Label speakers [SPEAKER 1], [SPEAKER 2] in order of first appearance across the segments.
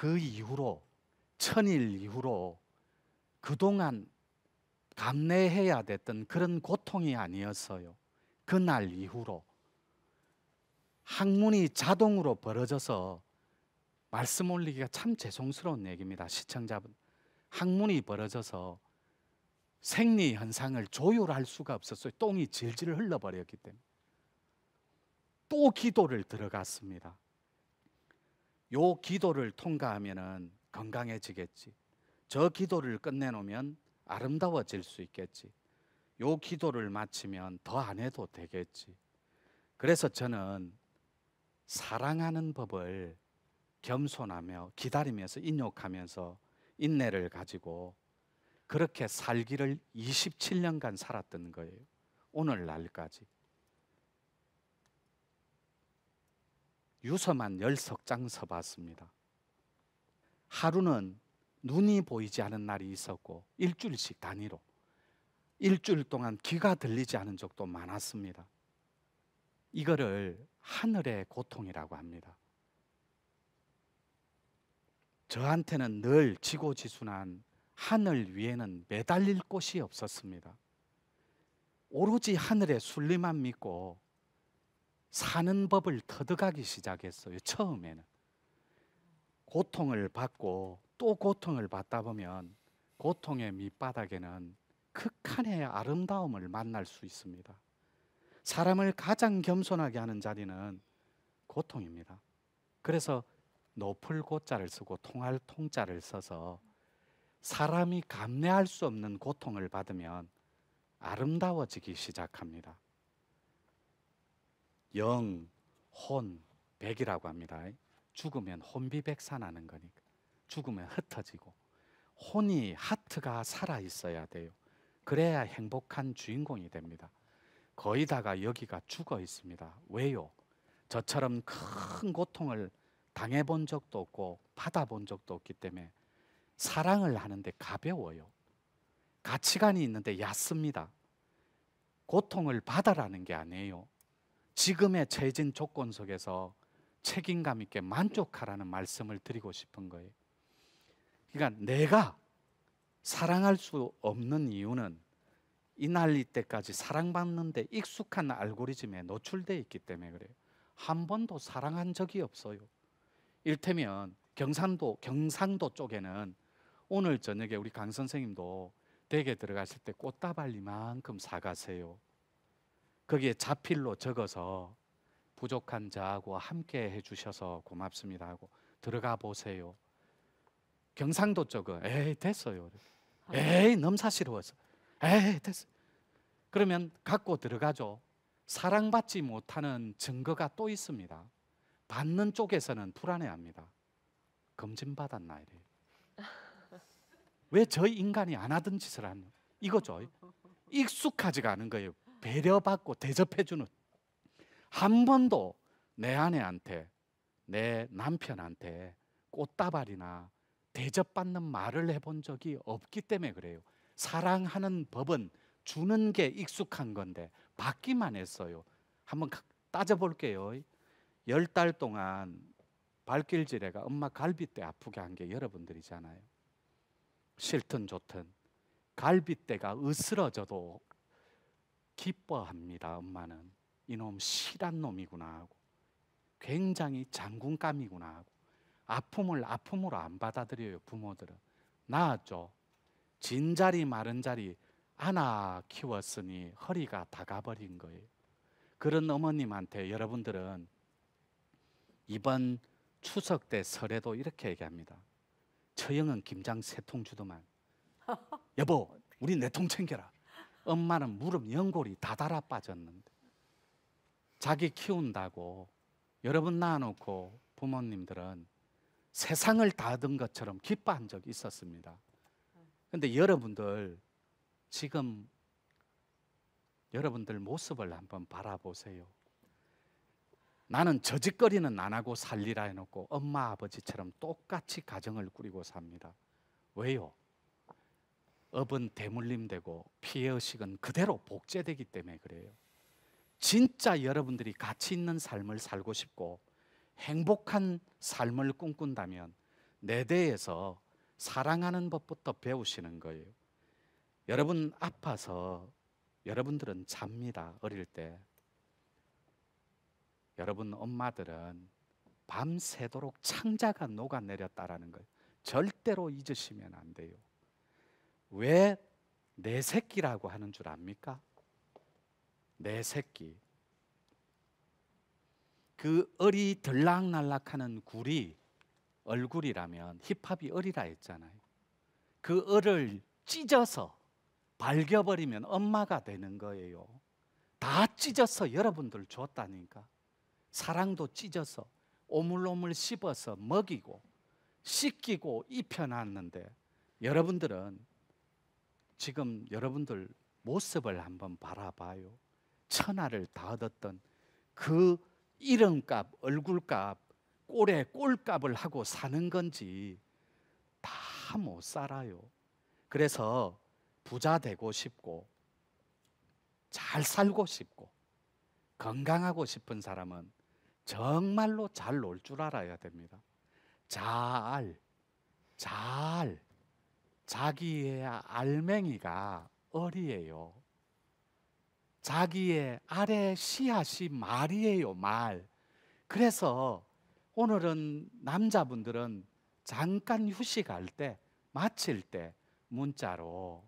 [SPEAKER 1] 그 이후로 천일 이후로 그동안 감내해야 됐던 그런 고통이 아니었어요. 그날 이후로 학문이 자동으로 벌어져서 말씀 올리기가 참 죄송스러운 얘기입니다. 시청자분. 학문이 벌어져서 생리 현상을 조율할 수가 없었어요. 똥이 질질 흘러버렸기 때문에. 또 기도를 들어갔습니다. 요 기도를 통과하면은 건강해지겠지. 저 기도를 끝내놓으면 아름다워질 수 있겠지. 요 기도를 마치면 더 안 해도 되겠지. 그래서 저는 사랑하는 법을 겸손하며 기다리면서 인욕하면서 인내를 가지고 그렇게 살기를 27년간 살았던 거예요. 오늘날까지. 유서만 열 석 장 써봤습니다. 하루는 눈이 보이지 않은 날이 있었고 일주일씩 단위로 일주일 동안 귀가 들리지 않은 적도 많았습니다. 이거를 하늘의 고통이라고 합니다. 저한테는 늘 지고지순한 하늘 위에는 매달릴 곳이 없었습니다. 오로지 하늘의 순리만 믿고 사는 법을 터득하기 시작했어요. 처음에는 고통을 받고 또 고통을 받다 보면 고통의 밑바닥에는 극한의 아름다움을 만날 수 있습니다. 사람을 가장 겸손하게 하는 자리는 고통입니다. 그래서 높을 고자를 쓰고 통할 통자를 써서 사람이 감내할 수 없는 고통을 받으면 아름다워지기 시작합니다. 영, 혼, 백이라고 합니다. 죽으면 혼비백산하는 거니까 죽으면 흩어지고 혼이 하트가 살아 있어야 돼요. 그래야 행복한 주인공이 됩니다. 거의 다가 여기가 죽어 있습니다. 왜요? 저처럼 큰 고통을 당해 본 적도 없고 받아 본 적도 없기 때문에 사랑을 하는데 가벼워요. 가치관이 있는데 얕습니다. 고통을 받아라는 게 아니에요. 지금의 죄진 조건 속에서 책임감 있게 만족하라는 말씀을 드리고 싶은 거예요. 그러니까 내가 사랑할 수 없는 이유는 이 난리 때까지 사랑받는데 익숙한 알고리즘에 노출돼 있기 때문에 그래요. 한 번도 사랑한 적이 없어요. 일테면 경상도 경상도 쪽에는 오늘 저녁에 우리 강 선생님도 댁에 들어가실 때 꽃다발이만큼 사가세요. 거기에 자필로 적어서 부족한 자하고 함께 해주셔서 고맙습니다 하고 들어가 보세요. 경상도 쪽은 에이 됐어요. 아, 네. 에이 넘사시러워서 에이 됐어. 그러면 갖고 들어가죠. 사랑받지 못하는 증거가 또 있습니다. 받는 쪽에서는 불안해합니다. 검진받았나 이래왜저 인간이 안 하던 짓을 하냐 이거죠. 익숙하지가 않은 거예요. 배려받고 대접해주는 한 번도 내 아내한테 내 남편한테 꽃다발이나 대접받는 말을 해본 적이 없기 때문에 그래요. 사랑하는 법은 주는 게 익숙한 건데 받기만 했어요. 한번 따져볼게요. 열 달 동안 발길 지레가 엄마 갈비뼈 아프게 한 게 여러분들이잖아요. 싫든 좋든 갈비뼈가 으스러져도 기뻐합니다. 엄마는 이놈 실한 놈이구나 하고 굉장히 장군감이구나 하고 아픔을 아픔으로 안 받아들여요 부모들은 나았죠 진자리 마른 자리 하나 키웠으니 허리가 다 가버린 거예요 그런 어머님한테 여러분들은 이번 추석 때 설에도 이렇게 얘기합니다 처형은 김장 세통 주더만 여보 우리 내통 네 챙겨라 엄마는 무릎 연골이 다 달아 빠졌는데 자기 키운다고 여러 분 낳아놓고 부모님들은 세상을 다 얻은 것처럼 기뻐한 적이 있었습니다. 근데 여러분들 지금 여러분들 모습을 한번 바라보세요. 나는 저짓거리는 안 하고 살리라 해놓고 엄마 아버지처럼 똑같이 가정을 꾸리고 삽니다. 왜요? 업은 대물림되고 피해 의식은 그대로 복제되기 때문에 그래요. 진짜 여러분들이 가치 있는 삶을 살고 싶고 행복한 삶을 꿈꾼다면 내 대에서 사랑하는 법부터 배우시는 거예요. 여러분 아파서 여러분들은 잡니다. 어릴 때. 여러분 엄마들은 밤새도록 창자가 녹아내렸다라는 걸 절대로 잊으시면 안 돼요. 왜내 새끼라고 하는 줄 압니까? 내 새끼. 그 얼이 들락날락하는 굴이 얼굴이라면 힙합이 얼이라 했잖아요. 그 얼을 찢어서 발겨버리면 엄마가 되는 거예요. 다 찢어서 여러분들 줬다니까. 사랑도 찢어서 오물오물 씹어서 먹이고 씻기고 입혀놨는데 여러분들은 지금 여러분들 모습을 한번 바라봐요. 천하를 다 얻었던 그 이름값, 얼굴값, 꼴에 꼴값을 하고 사는 건지 다 못 살아요. 그래서 부자 되고 싶고 잘 살고 싶고 건강하고 싶은 사람은 정말로 잘 놀 줄 알아야 됩니다. 잘, 잘, 자기의 알맹이가 어리에요 자기의 아래 씨앗이 말이에요, 말. 그래서 오늘은 남자분들은 잠깐 휴식할 때, 마칠 때 문자로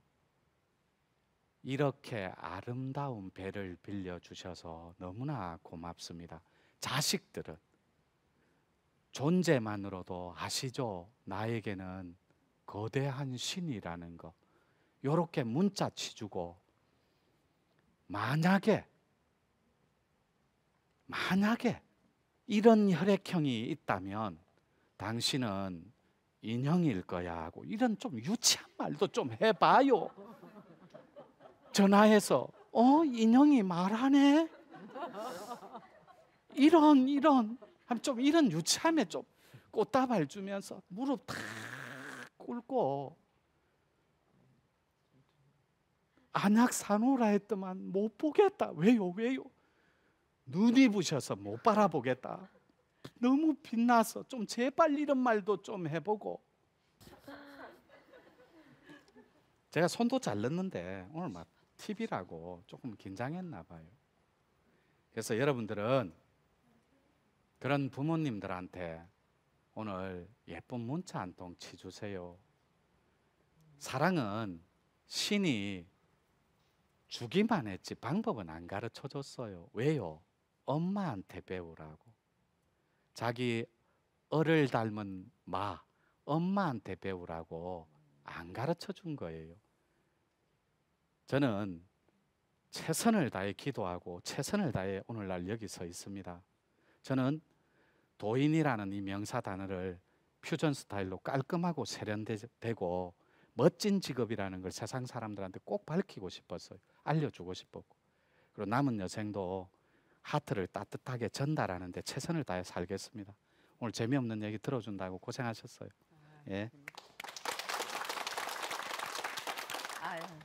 [SPEAKER 1] 이렇게 아름다운 배를 빌려주셔서 너무나 고맙습니다. 자식들은 존재만으로도 아시죠? 나에게는 거대한 신이라는 거. 이렇게 문자 치주고 만약에 만약에 이런 혈액형이 있다면 당신은 인형일 거야 하고 이런 좀 유치한 말도 좀 해봐요. 전화해서 어 인형이 말하네. 이런 이런 좀 이런 유치함에 좀 꽃다발 주면서 무릎 탁 꿀고 안약 사노라 했더만 못 보겠다. 왜요? 왜요? 눈이 부셔서 못 바라보겠다. 너무 빛나서 좀 제발 이런 말도 좀 해보고. 제가 손도 잘 넣는데 오늘 막 TV라고 조금 긴장했나 봐요. 그래서 여러분들은 그런 부모님들한테 오늘 예쁜 문자 한 통 치주세요. 사랑은 신이 주기만 했지 방법은 안 가르쳐 줬어요. 왜요? 엄마한테 배우라고. 자기 어를 닮은 마, 엄마한테 배우라고 안 가르쳐 준 거예요. 저는 최선을 다해 기도하고 최선을 다해 오늘날 여기 서 있습니다. 저는 도인이라는 이 명사 단어를 퓨전 스타일로 깔끔하고 세련되고 멋진 직업이라는 걸 세상 사람들한테 꼭 밝히고 싶었어요. 알려주고 싶었고. 그리고 남은 여생도 하트를 따뜻하게 전달하는 데 최선을 다해 살겠습니다. 오늘 재미없는 얘기 들어준다고 고생하셨어요. 아, 예. 음.